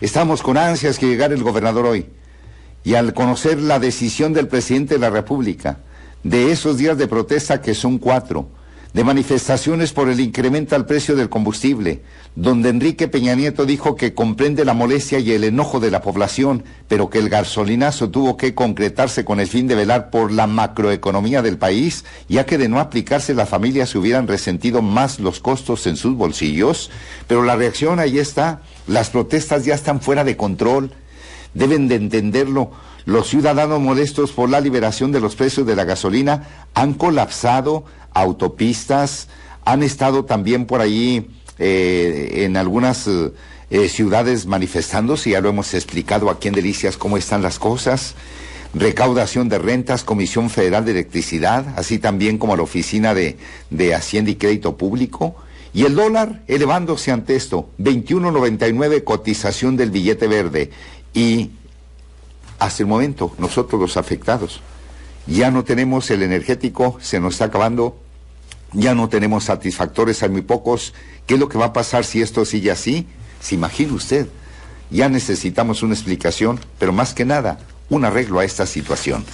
Estamos con ansias que llegara el gobernador hoy. Y al conocer la decisión del presidente de la República de esos días de protesta, que son cuatro, de manifestaciones por el incremento al precio del combustible, donde Enrique Peña Nieto dijo que comprende la molestia y el enojo de la población, pero que el gasolinazo tuvo que concretarse con el fin de velar por la macroeconomía del país, ya que de no aplicarse las familias se hubieran resentido más los costos en sus bolsillos. Pero la reacción ahí está, las protestas ya están fuera de control, deben de entenderlo. Los ciudadanos molestos por la liberación de los precios de la gasolina han colapsado, autopistas, han estado también por ahí eh, en algunas eh, eh, ciudades manifestándose, ya lo hemos explicado aquí en Delicias cómo están las cosas, recaudación de rentas, Comisión Federal de Electricidad, así también como la Oficina de, de Hacienda y Crédito Público, y el dólar elevándose ante esto, 21.99 cotización del billete verde, y hasta el momento nosotros los afectados. Ya no tenemos el energético, se nos está acabando ya no tenemos satisfactores, hay muy pocos. ¿Qué es lo que va a pasar si esto sigue así? ¿Se imagina usted? Ya necesitamos una explicación, pero más que nada, un arreglo a esta situación.